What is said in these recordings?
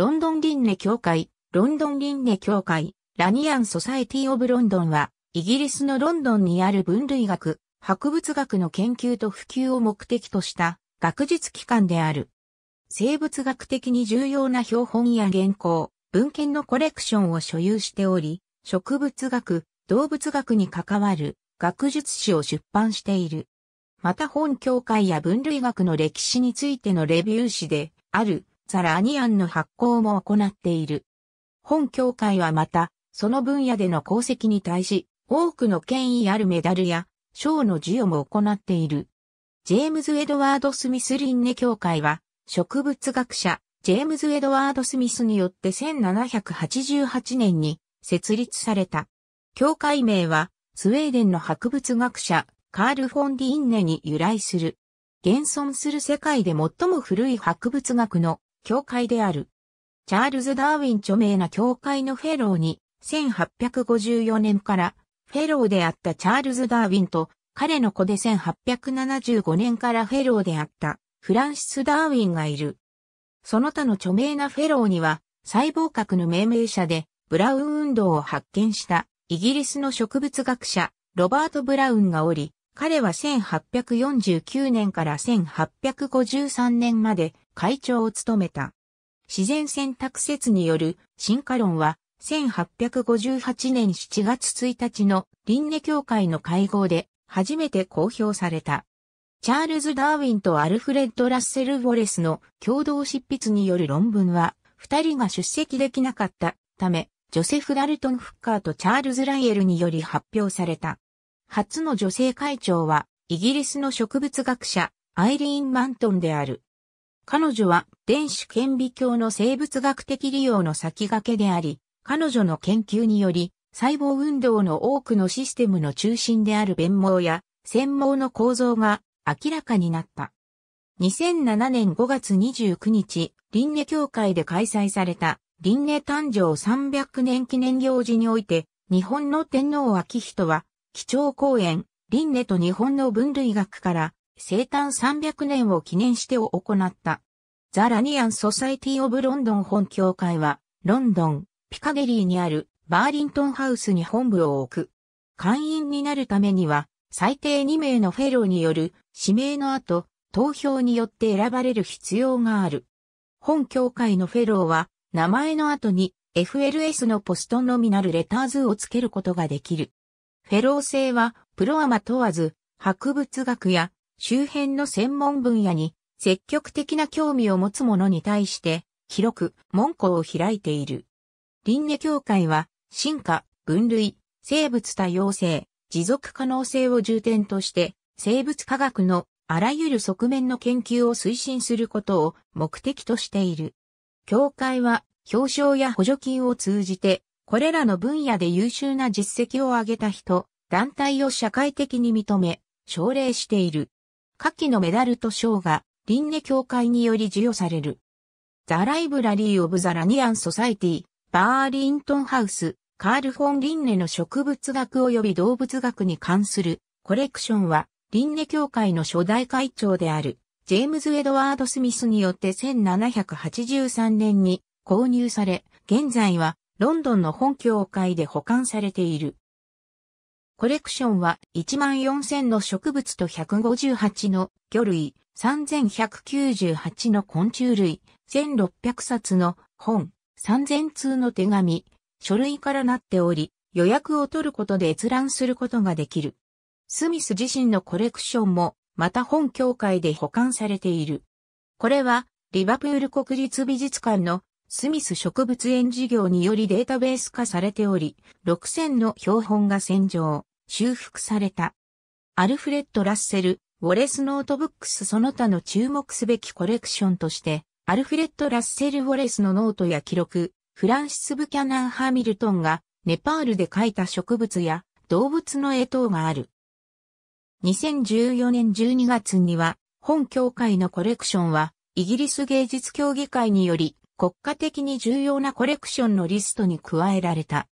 ロンドン輪廻協会、ロンドン輪廻協会、ラニアン・ソサエティ・オブ・ロンドンは、イギリスのロンドンにある分類学、博物学の研究と普及を目的とした学術機関である。生物学的に重要な標本や原稿、文献のコレクションを所有しており、植物学、動物学に関わる学術誌を出版している。また本協会や分類学の歴史についてのレビュー誌であるザラーニアンの発行も行っている。本協会はまた、その分野での功績に対し、多くの権威あるメダルや、賞の授与も行っている。ジェームズ・エドワード・スミス・リンネ協会は、植物学者、ジェームズ・エドワード・スミスによって1788年に設立された。協会名は、スウェーデンの博物学者、カール・フォン・ディインネに由来する。現存する世界で最も古い博物学の教会である。チャールズ・ダーウィン著名な教会のフェローに、1854年からフェローであったチャールズ・ダーウィンと、彼の子で1875年からフェローであったフランシス・ダーウィンがいる。その他の著名なフェローには、細胞核の命名者で、ブラウン運動を発見したイギリスの植物学者、ロバート・ブラウンがおり、彼は1849年から1853年まで会長を務めた。自然選択説による進化論は1858年7月1日の輪廻協会の会合で初めて公表された。チャールズ・ダーウィンとアルフレッド・ラッセル・ウォレスの共同執筆による論文は二人が出席できなかったため、ジョセフ・ダルトン・フッカーとチャールズ・ライエルにより発表された。初の女性会長はイギリスの植物学者アイリーン・マントンである。彼女は電子顕微鏡の生物学的利用の先駆けであり、彼女の研究により、細胞運動の多くのシステムの中心である弁網や繊毛の構造が明らかになった。2007年5月29日、輪廻協会で開催された、輪廻誕生300年記念行事において、日本の天皇昭仁は、基調講演、輪廻と日本の分類学から、生誕300年を記念してを行った。ザ・ラニアン・ソサイティ・オブ・ロンドン本協会は、ロンドン、ピカデリーにあるバーリントンハウスに本部を置く。会員になるためには、最低2名のフェローによる指名の後、投票によって選ばれる必要がある。本協会のフェローは、名前の後に FLS のポストのみなるレターズをつけることができる。フェロー制は、プロアマ問わず、博物学や周辺の専門分野に積極的な興味を持つ者に対して広く門戸を開いている。輪廻協会は進化、分類、生物多様性、持続可能性を重点として生物科学のあらゆる側面の研究を推進することを目的としている。協会は表彰や補助金を通じて、これらの分野で優秀な実績を上げた人、団体を社会的に認め、奨励している。下記のメダルと賞が、輪廻協会により授与される。ザ・ライブラリー・オブ・ザ・ラニアン・ソサイティ、バーリントン・ハウス、カール・フォン・リンネの植物学及び動物学に関するコレクションは、リンネ協会の初代会長である、ジェームズ・エドワード・スミスによって1783年に購入され、現在はロンドンの本協会で保管されている。コレクションは14000の植物と158の魚類、3198の昆虫類、1600冊の本、3000通の手紙、書類からなっており、予約を取ることで閲覧することができる。スミス自身のコレクションも、また本協会で保管されている。これは、リバプール国立美術館のスミス植物園事業によりデータベース化されており、6000の標本が洗浄。修復された。アルフレッド・ラッセル、ウォレス・ノートブックスその他の注目すべきコレクションとして、アルフレッド・ラッセル・ウォレスのノートや記録、フランシス・ブキャナン・ハーミルトンがネパールで描いた植物や動物の絵等がある。2014年12月には、本協会のコレクションは、イギリス芸術協議会により、国家的に重要なコレクションのリストに加えられた。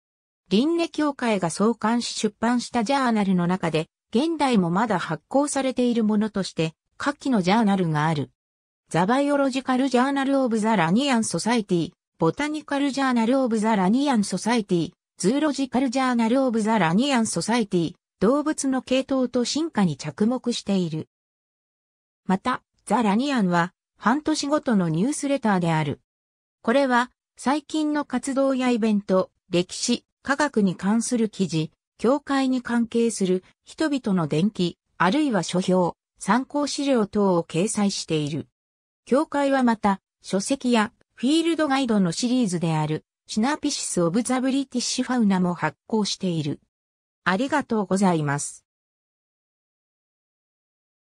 輪廻協会が創刊し出版したジャーナルの中で、現代もまだ発行されているものとして、下記のジャーナルがある。ザバイオロジカルジャーナルオブザラニアンソサイティ、ボタニカルジャーナルオブザラニアンソサイティ、ズーロジカルジャーナルオブザラニアンソサイティ、動物の系統と進化に着目している。また、ザ・ラニアンは半年ごとのニュースレターである。これは最近の活動やイベント、歴史、科学に関する記事、教会に関係する人々の伝記、あるいは書評、参考資料等を掲載している。教会はまた、書籍やフィールドガイドのシリーズである、シナピシス・オブ・ザ・ブリティッシュ・ファウナも発行している。ありがとうございます。